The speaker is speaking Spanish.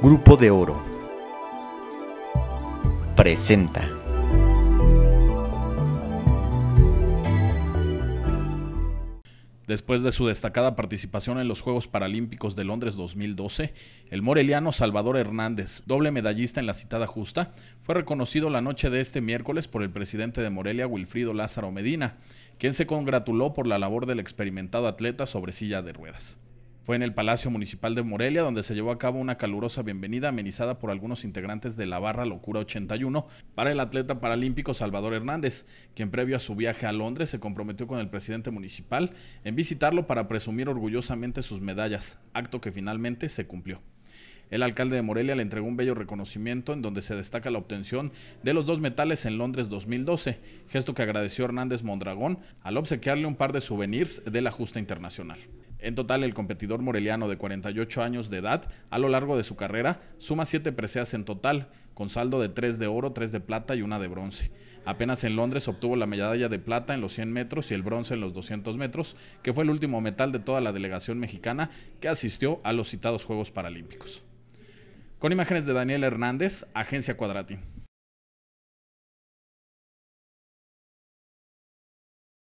Grupo de Oro presenta. Después de su destacada participación en los Juegos Paralímpicos de Londres 2012, el moreliano Salvador Hernández, doble medallista en la citada justa, fue reconocido la noche de este miércoles por el presidente de Morelia, Wilfrido Lázaro Medina, quien se congratuló por la labor del experimentado atleta sobre silla de ruedas. Fue en el Palacio Municipal de Morelia donde se llevó a cabo una calurosa bienvenida amenizada por algunos integrantes de la barra Locura 81 para el atleta paralímpico Salvador Hernández, quien previo a su viaje a Londres se comprometió con el presidente municipal en visitarlo para presumir orgullosamente sus medallas, acto que finalmente se cumplió. El alcalde de Morelia le entregó un bello reconocimiento en donde se destaca la obtención de los dos metales en Londres 2012, gesto que agradeció Hernández Mondragón al obsequiarle un par de souvenirs de la justa internacional. En total, el competidor moreliano de 48 años de edad, a lo largo de su carrera, suma 7 preseas en total, con saldo de 3 de oro, 3 de plata y 1 de bronce. Apenas en Londres obtuvo la medalla de plata en los 100 metros y el bronce en los 200 metros, que fue el último metal de toda la delegación mexicana que asistió a los citados Juegos Paralímpicos. Con imágenes de Daniel Hernández, Agencia Cuadrati.